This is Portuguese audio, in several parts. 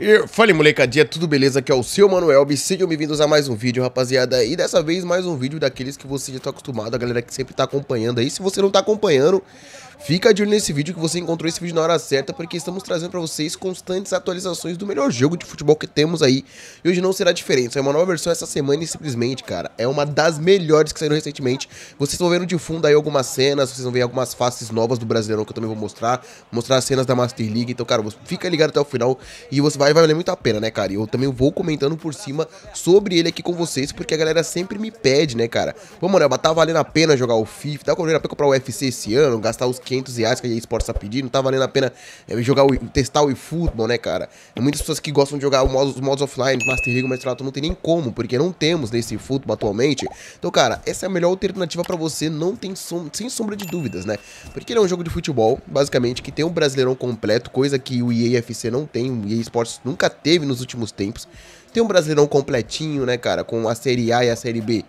E fala molecadinha, tudo beleza? Aqui é o seu Manuel e sejam bem-vindos a mais um vídeo, rapaziada. E dessa vez mais um vídeo daqueles que você já está acostumado, a galera que sempre está acompanhando aí. Se você não está acompanhando, Fica de olho nesse vídeo que você encontrou esse vídeo na hora certa, porque estamos trazendo para vocês constantes atualizações do melhor jogo de futebol que temos aí. E hoje não será diferente, é uma nova versão essa semana e simplesmente, cara, é uma das melhores que saíram recentemente. Vocês estão vendo de fundo aí algumas cenas, vocês vão ver algumas faces novas do Brasileirão que eu também vou mostrar, mostrar as cenas da Master League. Então, cara, fica ligado até o final e você vai, vai valer muito a pena, né, cara? E eu também vou comentando por cima sobre ele aqui com vocês, porque a galera sempre me pede, né, cara? Vamos, né, tá valendo a pena jogar o FIFA, tá valendo a pena comprar o UFC esse ano, gastar os 500 reais que a eSports tá pedindo, tá valendo a pena é, jogar o, testar o eFootball, né, cara? muitas pessoas que gostam de jogar os modos, modos offline, Master League, mas não tem nem como, porque não temos nesse eFootball atualmente. Então, cara, essa é a melhor alternativa para você, não tem som, sem sombra de dúvidas, né? Porque ele é um jogo de futebol, basicamente, que tem um brasileirão completo, coisa que o EAFC não tem, o EA Sports nunca teve nos últimos tempos. Tem um brasileirão completinho, né, cara, com a Série A e a Série B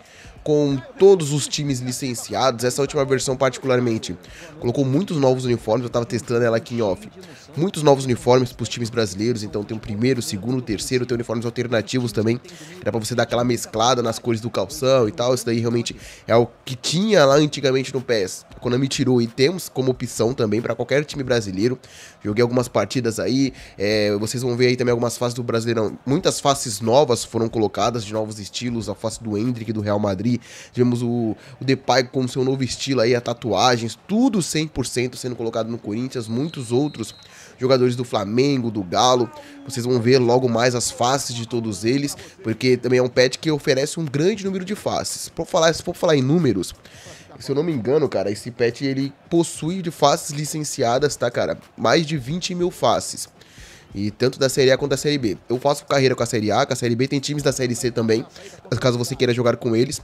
com todos os times licenciados. Essa última versão, particularmente, colocou muitos novos uniformes. Eu estava testando ela aqui em off. Muitos novos uniformes para os times brasileiros. Então, tem o primeiro, o segundo, o terceiro. Tem uniformes alternativos também. Que dá para você dar aquela mesclada nas cores do calção e tal. Isso daí realmente é o que tinha lá antigamente no PES. A me tirou e temos como opção também para qualquer time brasileiro. Joguei algumas partidas aí. É, vocês vão ver aí também algumas faces do Brasileirão. Muitas faces novas foram colocadas, de novos estilos. A face do Hendrick do Real Madrid, Tivemos o, o Depay com seu novo estilo aí, a tatuagens, tudo 100% sendo colocado no Corinthians, muitos outros jogadores do Flamengo, do Galo. Vocês vão ver logo mais as faces de todos eles, porque também é um pet que oferece um grande número de faces. Por falar, se for falar em números, se eu não me engano, cara, esse pet ele possui de faces licenciadas, tá, cara? Mais de 20 mil faces. E tanto da Série A quanto da Série B. Eu faço carreira com a Série A, com a Série B, tem times da Série C também, caso você queira jogar com eles.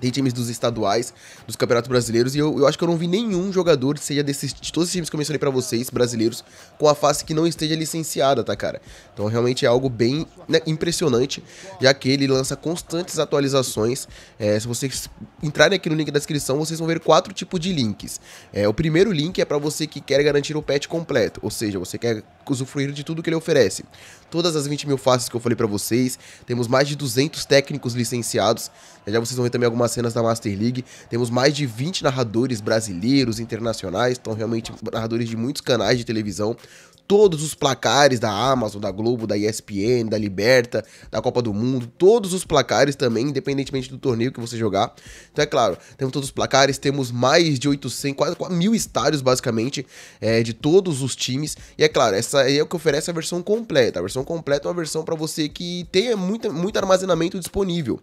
Tem times dos estaduais, dos campeonatos brasileiros, e eu, eu acho que eu não vi nenhum jogador, seja desses, de todos os times que eu mencionei para vocês, brasileiros, com a face que não esteja licenciada, tá, cara? Então realmente é algo bem né, impressionante, já que ele lança constantes atualizações. É, se vocês entrarem aqui no link da descrição, vocês vão ver quatro tipos de links. É, o primeiro link é para você que quer garantir o patch completo, ou seja, você quer usufruir de tudo que ele oferece. Todas as 20 mil faces que eu falei para vocês, temos mais de 200 técnicos licenciados, já vocês vão ver também algumas cenas da Master League, temos mais de 20 narradores brasileiros, internacionais, estão realmente narradores de muitos canais de televisão, todos os placares da Amazon, da Globo, da ESPN, da Liberta, da Copa do Mundo, todos os placares também, independentemente do torneio que você jogar. Então é claro, temos todos os placares, temos mais de 800, quase, quase mil estádios basicamente é, de todos os times. E é claro, essa é o que oferece a versão completa. A versão completa é uma versão para você que tenha muito, muito armazenamento disponível.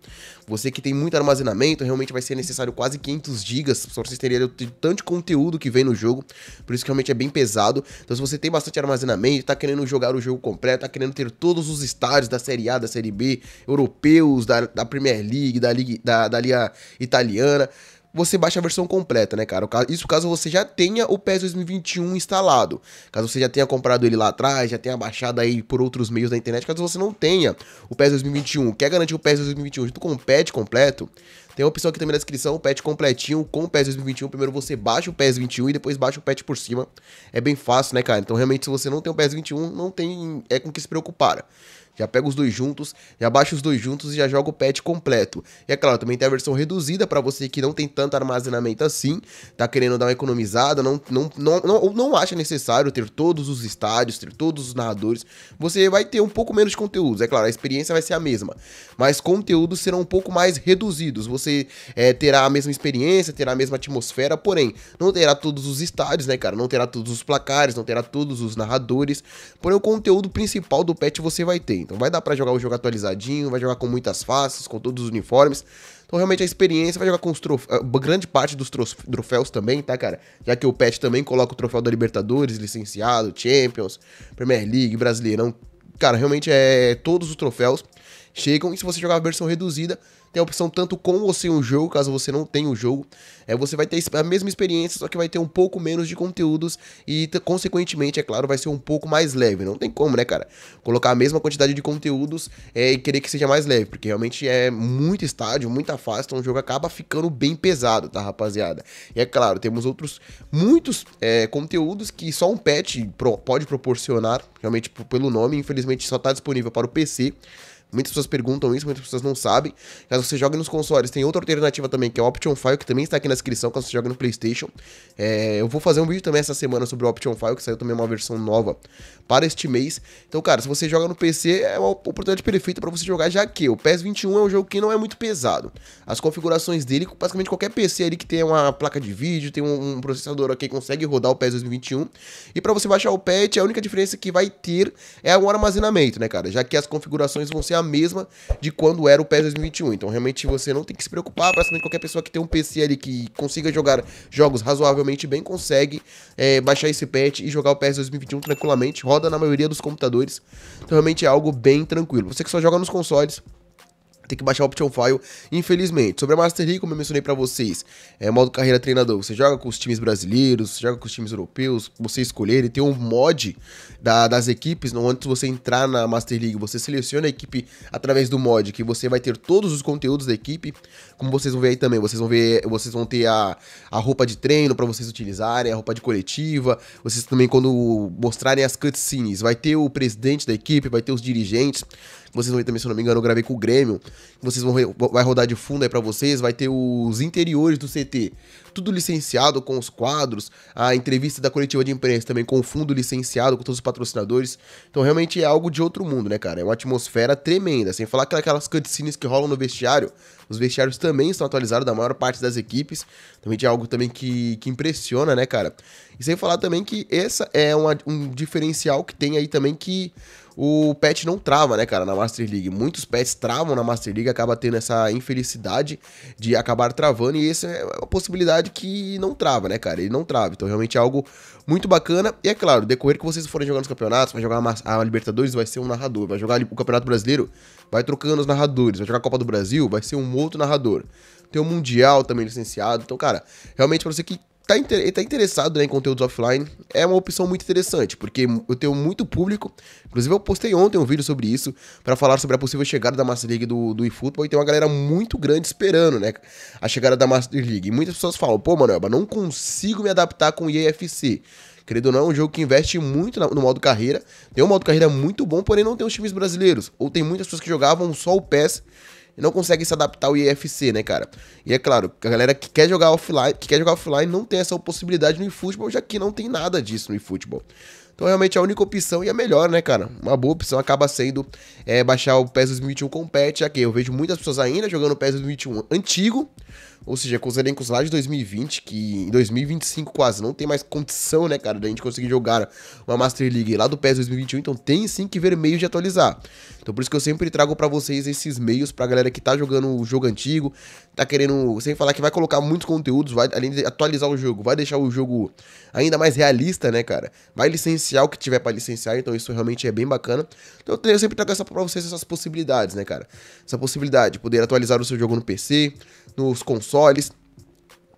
Você que tem muito armazenamento, realmente vai ser necessário quase 500 gigas só vocês teriam tanto de conteúdo que vem no jogo. Por isso que realmente é bem pesado. Então se você tem bastante armazenamento armazenamento, tá querendo jogar o jogo completo, tá querendo ter todos os estádios da Série A, da Série B, europeus, da, da Premier League, da, Liga, da, da Liga Italiana você baixa a versão completa, né, cara? Isso caso você já tenha o PES 2021 instalado. Caso você já tenha comprado ele lá atrás, já tenha baixado aí por outros meios da internet. Caso você não tenha o PES 2021, quer garantir o PES 2021 junto com o PES completo, tem uma opção aqui também na descrição, o patch completinho com o PES 2021. Primeiro você baixa o PES 21 e depois baixa o patch por cima. É bem fácil, né, cara? Então, realmente, se você não tem o PES 21, não tem é com que se preocupar. Né? Já pega os dois juntos, já baixa os dois juntos e já joga o patch completo. E é claro, também tem a versão reduzida para você que não tem tanto armazenamento assim, tá querendo dar uma economizada, não, não, não, não, não acha necessário ter todos os estádios, ter todos os narradores. Você vai ter um pouco menos de conteúdos, é claro, a experiência vai ser a mesma, mas conteúdos serão um pouco mais reduzidos. Você é, terá a mesma experiência, terá a mesma atmosfera, porém, não terá todos os estádios, né, cara? Não terá todos os placares, não terá todos os narradores, porém o conteúdo principal do patch você vai ter. Então vai dar para jogar o jogo atualizadinho, vai jogar com muitas faces, com todos os uniformes. Então realmente a experiência vai jogar com os trof... Eh, grande parte dos troféus também, tá, cara? Já que o patch também coloca o troféu da Libertadores, licenciado, Champions, Premier League, Brasileirão. Cara, realmente é todos os troféus chegam e se você jogar a versão reduzida, tem a opção tanto com ou sem o jogo, caso você não tenha o jogo. É, você vai ter a mesma experiência, só que vai ter um pouco menos de conteúdos e, consequentemente, é claro, vai ser um pouco mais leve. Não tem como, né, cara? Colocar a mesma quantidade de conteúdos é, e querer que seja mais leve, porque realmente é muito estádio, muita fase, então o jogo acaba ficando bem pesado, tá, rapaziada? E é claro, temos outros muitos é, conteúdos que só um patch pro, pode proporcionar, realmente pelo nome, infelizmente só tá disponível para o PC. Muitas pessoas perguntam isso, muitas pessoas não sabem. Caso você jogue nos consoles, tem outra alternativa também, que é o Option File, que também está aqui na descrição, caso você jogue no Playstation. É, eu vou fazer um vídeo também essa semana sobre o Option File, que saiu também uma versão nova para este mês. Então, cara, se você joga no PC, é uma oportunidade perfeita para você jogar, já que o ps 21 é um jogo que não é muito pesado. As configurações dele, basicamente qualquer PC ali que tem uma placa de vídeo, tem um, processador aqui, consegue rodar o ps 2021. E para você baixar o patch, a única diferença que vai ter é o armazenamento, né, cara? Já que as configurações vão ser a mesma de quando era o PES 2021. Então, realmente, você não tem que se preocupar. Praticamente qualquer pessoa que tem um PC ali que consiga jogar jogos razoavelmente bem, consegue é, baixar esse patch e jogar o PES 2021 tranquilamente. Roda na maioria dos computadores. Então, realmente é algo bem tranquilo. Você que só joga nos consoles, tem que baixar o option file, infelizmente. Sobre a Master League, como eu mencionei para vocês, é modo carreira treinador. Você joga com os times brasileiros, você joga com os times europeus, você escolher. E tem um mod da, das equipes, No antes você entrar na Master League, você seleciona a equipe através do mod, que você vai ter todos os conteúdos da equipe. Como vocês vão ver aí também, vocês vão ver, vocês vão ter a, a roupa de treino para vocês utilizarem, a roupa de coletiva. Vocês também quando mostrarem as cutscenes, vai ter o presidente da equipe, vai ter os dirigentes. Vocês vão ver também, se eu não me engano, eu gravei com o Grêmio vocês vão vai rodar de fundo aí para vocês, vai ter os interiores do CT, tudo licenciado com os quadros, a entrevista da coletiva de imprensa também com o fundo licenciado, com todos os patrocinadores. Então realmente é algo de outro mundo, né, cara? É uma atmosfera tremenda, sem falar que aquelas cutscenes que rolam no vestiário, os vestiários também estão atualizados da maior parte das equipes. Também é algo também que, que impressiona, né, cara? E sem falar também que essa é uma, um diferencial que tem aí também que o patch não trava, né, cara, na Master League. Muitos pets travam na Master League, acaba tendo essa infelicidade de acabar travando, e essa é uma possibilidade que não trava, né, cara? Ele não trava. Então, realmente é algo muito bacana. E é claro, decorrer que vocês forem jogar nos campeonatos, vai jogar a Libertadores, vai ser um narrador. Vai jogar o Campeonato Brasileiro, vai trocando os narradores. Vai jogar a Copa do Brasil, vai ser um outro narrador tem o Mundial também licenciado. Então, cara, realmente para você que tá, inter... tá interessado né, em conteúdos offline, é uma opção muito interessante, porque eu tenho muito público. Inclusive, eu postei ontem um vídeo sobre isso, para falar sobre a possível chegada da Master League do, do eFootball, e tem uma galera muito grande esperando, né? A chegada da Master League. E muitas pessoas falam, pô, eu não consigo me adaptar com o EAFC. Querido ou não, é um jogo que investe muito no modo carreira. Tem um modo carreira muito bom, porém não tem os times brasileiros. Ou tem muitas pessoas que jogavam só o PES e não consegue se adaptar ao IFC, né, cara? E é claro, a galera que quer jogar offline, que quer jogar offline não tem essa possibilidade no eFootball, já que não tem nada disso no eFootball. Então, realmente, a única opção e a melhor, né, cara? Uma boa opção acaba sendo é, baixar o PES 2021 Compete, já que eu vejo muitas pessoas ainda jogando o PES 2021 antigo, ou seja, com os elencos lá de 2020, que em 2025 quase não tem mais condição, né, cara, da gente conseguir jogar uma Master League lá do PES 2021, então tem sim que ver meios de atualizar. Então por isso que eu sempre trago para vocês esses meios pra galera que tá jogando o jogo antigo, tá querendo, sem falar que vai colocar muitos conteúdos, vai além de atualizar o jogo, vai deixar o jogo ainda mais realista, né, cara? Vai licenciar o que tiver para licenciar, então isso realmente é bem bacana. Então eu sempre trago essa para vocês essas possibilidades, né, cara? Essa possibilidade de poder atualizar o seu jogo no PC, nos consoles consoles.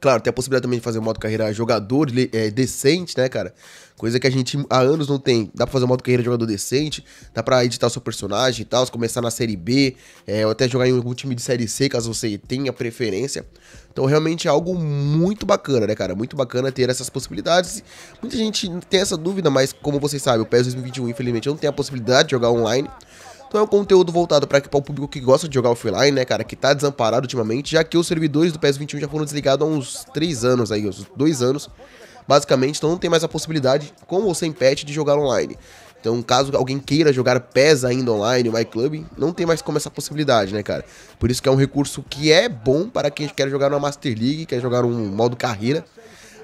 Claro, tem a possibilidade também de fazer um modo carreira jogador é, decente, né, cara? Coisa que a gente há anos não tem. Dá pra fazer um modo carreira jogador decente, dá pra editar o seu personagem e tal, começar na série B, é, ou até jogar em algum time de série C, caso você tenha preferência. Então, realmente é algo muito bacana, né, cara? Muito bacana ter essas possibilidades. Muita gente tem essa dúvida, mas como vocês sabem, o PES 2021, infelizmente, não tem a possibilidade de jogar online. Então é um conteúdo voltado para o público que gosta de jogar offline, né, cara, que tá desamparado ultimamente, já que os servidores do PS21 já foram desligados há uns 3 anos aí, uns 2 anos, basicamente, então não tem mais a possibilidade, com ou sem patch, de jogar online. Então, caso alguém queira jogar PES ainda online, o MyClub, não tem mais como essa possibilidade, né, cara? Por isso que é um recurso que é bom para quem quer jogar na Master League, quer jogar um modo carreira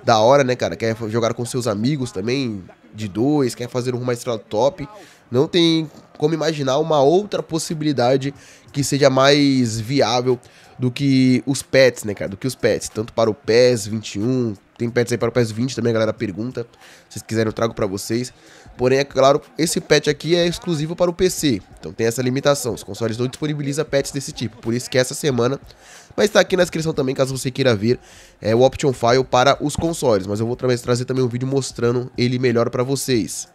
da hora, né, cara? Quer jogar com seus amigos também, de dois, quer fazer um rumo estrela top. Não tem como imaginar uma outra possibilidade que seja mais viável do que os pets, né, cara? Do que os pets. Tanto para o PES 21, tem pets aí para o PES 20 também, a galera pergunta. Se vocês quiserem, eu trago para vocês. Porém, é claro, esse patch aqui é exclusivo para o PC. Então tem essa limitação. Os consoles não disponibilizam pets desse tipo. Por isso que essa semana. Mas está aqui na descrição também, caso você queira ver, é o Option File para os consoles. Mas eu vou trazer também um vídeo mostrando ele melhor para vocês.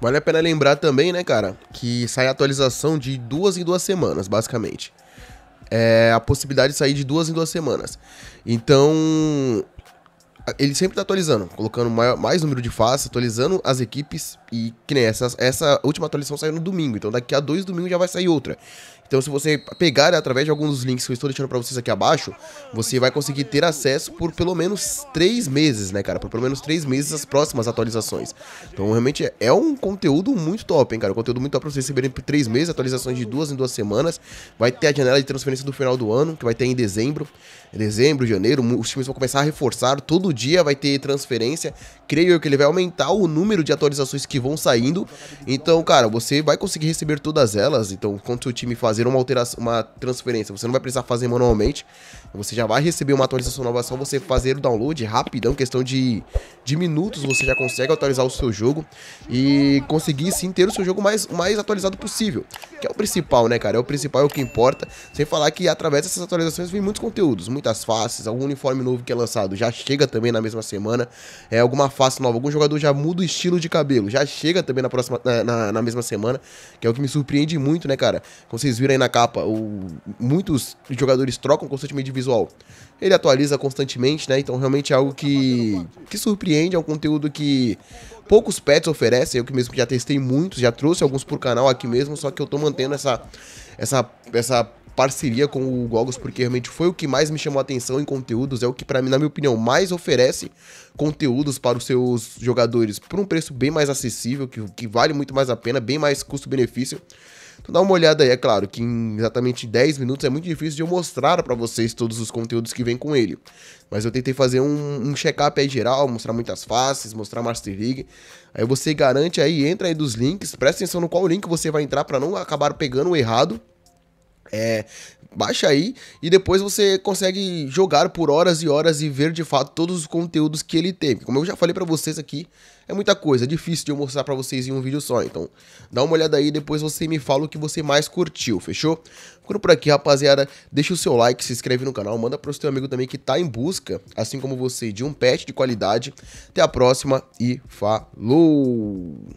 Vale a pena lembrar também, né, cara, que sai atualização de duas em duas semanas, basicamente. É a possibilidade de sair de duas em duas semanas. Então, ele sempre tá atualizando, colocando maior, mais número de faces, atualizando as equipes. E que nem essa, essa última atualização saiu no domingo, então daqui a dois domingos já vai sair outra. Então, se você pegar através de alguns dos links que eu estou deixando para vocês aqui abaixo, você vai conseguir ter acesso por pelo menos três meses, né, cara? Por pelo menos três meses as próximas atualizações. Então, realmente é, é um conteúdo muito top, hein, cara? Um conteúdo muito top para vocês receberem por três meses, atualizações de duas em duas semanas. Vai ter a janela de transferência do final do ano, que vai ter em dezembro. Em dezembro, janeiro, os times vão começar a reforçar. Todo dia vai ter transferência. Creio eu que ele vai aumentar o número de atualizações que vão saindo. Então, cara, você vai conseguir receber todas elas. Então, quando o seu time fazer fazer uma alteração, uma transferência, você não vai precisar fazer manualmente. Você já vai receber uma atualização nova, é só você fazer o download rapidão, questão de, de minutos, você já consegue atualizar o seu jogo e conseguir sim ter o seu jogo mais, mais atualizado possível. Que é o principal, né, cara? É o principal, é o que importa. Sem falar que através dessas atualizações vem muitos conteúdos, muitas faces, algum uniforme novo que é lançado já chega também na mesma semana. É alguma face nova, algum jogador já muda o estilo de cabelo, já chega também na próxima na, na, na mesma semana, que é o que me surpreende muito, né, cara? Como vocês viram aí na capa, o, muitos jogadores trocam constantemente de visual. Ele atualiza constantemente, né? Então realmente é algo que, que surpreende, é um conteúdo que poucos pets oferecem. Eu que mesmo já testei muitos, já trouxe alguns pro canal aqui mesmo, só que eu tô mantendo essa, essa, essa parceria com o Gogos, porque realmente foi o que mais me chamou a atenção em conteúdos, é o que para mim, na minha opinião, mais oferece conteúdos para os seus jogadores por um preço bem mais acessível, que, que vale muito mais a pena, bem mais custo-benefício então dá uma olhada aí, é claro que em exatamente 10 minutos é muito difícil de eu mostrar para vocês todos os conteúdos que vem com ele. Mas eu tentei fazer um, um check-up aí geral, mostrar muitas faces, mostrar Master League. Aí você garante aí, entra aí dos links, presta atenção no qual link você vai entrar para não acabar pegando o errado é, baixa aí e depois você consegue jogar por horas e horas e ver de fato todos os conteúdos que ele teve. Como eu já falei para vocês aqui, é muita coisa, é difícil de eu mostrar para vocês em um vídeo só. Então, dá uma olhada aí e depois você me fala o que você mais curtiu, fechou? Ficando por aqui, rapaziada, deixa o seu like, se inscreve no canal, manda pro seu amigo também que tá em busca, assim como você, de um pet de qualidade. Até a próxima e falou!